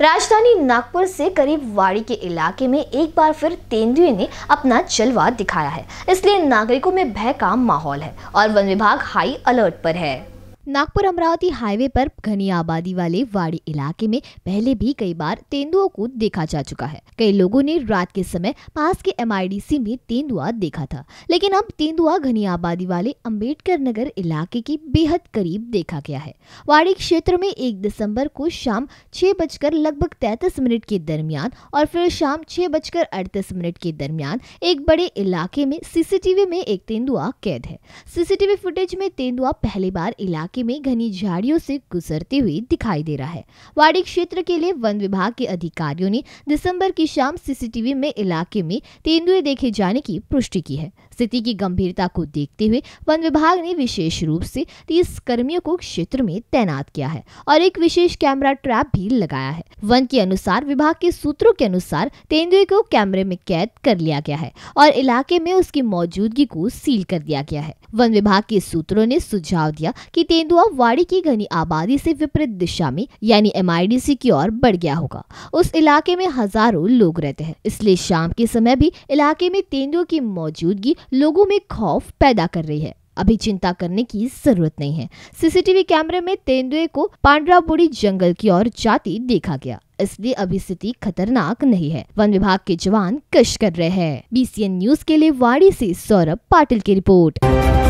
राजधानी नागपुर से करीब वाड़ी के इलाके में एक बार फिर तेंदुए ने अपना जलवा दिखाया है इसलिए नागरिकों में भय का माहौल है और वन विभाग हाई अलर्ट पर है नागपुर अमरावती हाईवे पर घनी आबादी वाले वाड़ी इलाके में पहले भी कई बार तेंदुओं को देखा जा चुका है कई लोगों ने रात के समय पास के एम में तेंदुआ देखा था लेकिन अब तेंदुआ घनी आबादी वाले अम्बेडकर नगर इलाके के बेहद करीब देखा गया है वाड़ी क्षेत्र में एक दिसम्बर को शाम छह बजकर लगभग तैतीस मिनट के दरमियान और फिर शाम छह बजकर अड़तीस मिनट के दरमियान एक बड़े इलाके में सीसीटीवी में एक तेंदुआ कैद है सीसीटीवी फुटेज में तेंदुआ पहली बार इलाके इलाके में घनी झाड़ियों से गुजरते हुए दिखाई दे रहा है वाड़ी क्षेत्र के लिए वन विभाग के अधिकारियों ने दिसंबर की शाम सीसीटीवी में इलाके में तेंदुए देखे जाने की पुष्टि की है स्थिति की गंभीरता को देखते हुए वन विभाग ने विशेष रूप से तीस कर्मियों को क्षेत्र में तैनात किया है और एक विशेष कैमरा ट्रैप भी लगाया है वन के अनुसार विभाग के सूत्रों के अनुसार तेंदुए को कैमरे में कैद कर लिया गया है और इलाके में उसकी मौजूदगी को सील कर दिया गया है वन विभाग के सूत्रों ने सुझाव दिया कि तेंदुए वाड़ी की घनी आबादी से विपरीत दिशा में यानी एम की ओर बढ़ गया होगा उस इलाके में हजारों लोग रहते हैं इसलिए शाम के समय भी इलाके में तेंदुओं की मौजूदगी लोगों में खौफ पैदा कर रही है अभी चिंता करने की जरूरत नहीं है सीसीटीवी कैमरे में तेंदुए को बुढ़ी जंगल की ओर जाती देखा गया इसलिए अभी स्थिति खतरनाक नहीं है वन विभाग के जवान कश कर रहे हैं बीसीएन न्यूज के लिए वाड़ी से सौरभ पाटिल की रिपोर्ट